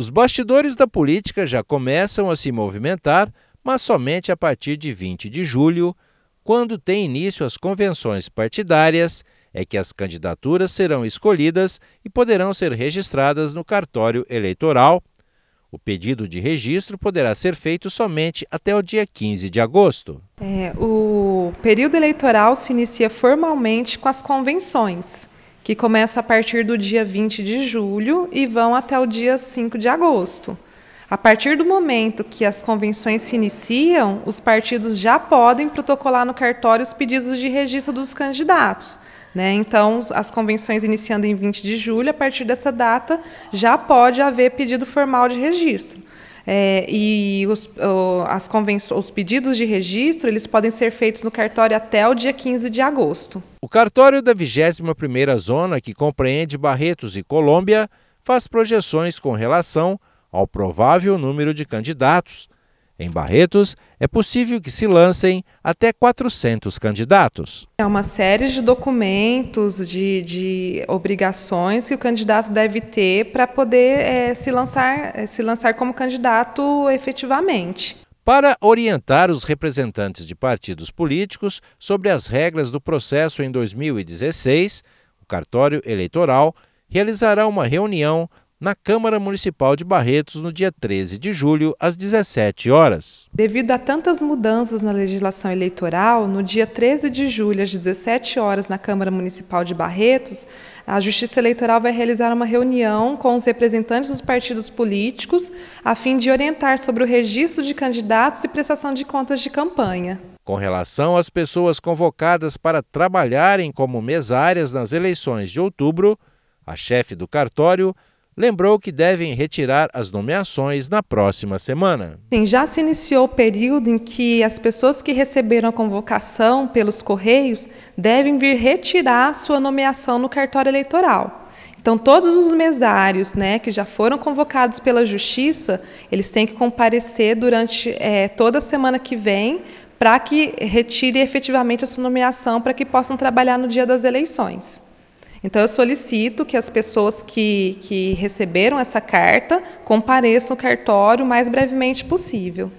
Os bastidores da política já começam a se movimentar, mas somente a partir de 20 de julho, quando tem início as convenções partidárias, é que as candidaturas serão escolhidas e poderão ser registradas no cartório eleitoral. O pedido de registro poderá ser feito somente até o dia 15 de agosto. É, o período eleitoral se inicia formalmente com as convenções que começam a partir do dia 20 de julho e vão até o dia 5 de agosto. A partir do momento que as convenções se iniciam, os partidos já podem protocolar no cartório os pedidos de registro dos candidatos. Né? Então, as convenções iniciando em 20 de julho, a partir dessa data, já pode haver pedido formal de registro. É, e os, o, as os pedidos de registro eles podem ser feitos no cartório até o dia 15 de agosto. O cartório da 21ª Zona, que compreende Barretos e Colômbia, faz projeções com relação ao provável número de candidatos em Barretos, é possível que se lancem até 400 candidatos. É uma série de documentos, de, de obrigações que o candidato deve ter para poder é, se, lançar, é, se lançar como candidato efetivamente para orientar os representantes de partidos políticos sobre as regras do processo em 2016, o cartório eleitoral realizará uma reunião na Câmara Municipal de Barretos no dia 13 de julho, às 17 horas. Devido a tantas mudanças na legislação eleitoral, no dia 13 de julho, às 17 horas, na Câmara Municipal de Barretos, a Justiça Eleitoral vai realizar uma reunião com os representantes dos partidos políticos, a fim de orientar sobre o registro de candidatos e prestação de contas de campanha. Com relação às pessoas convocadas para trabalharem como mesárias nas eleições de outubro, a chefe do cartório lembrou que devem retirar as nomeações na próxima semana. Sim, já se iniciou o período em que as pessoas que receberam a convocação pelos Correios devem vir retirar sua nomeação no cartório eleitoral. Então, todos os mesários né, que já foram convocados pela Justiça, eles têm que comparecer durante é, toda a semana que vem para que retire efetivamente a sua nomeação para que possam trabalhar no dia das eleições. Então, eu solicito que as pessoas que, que receberam essa carta compareçam ao cartório o mais brevemente possível.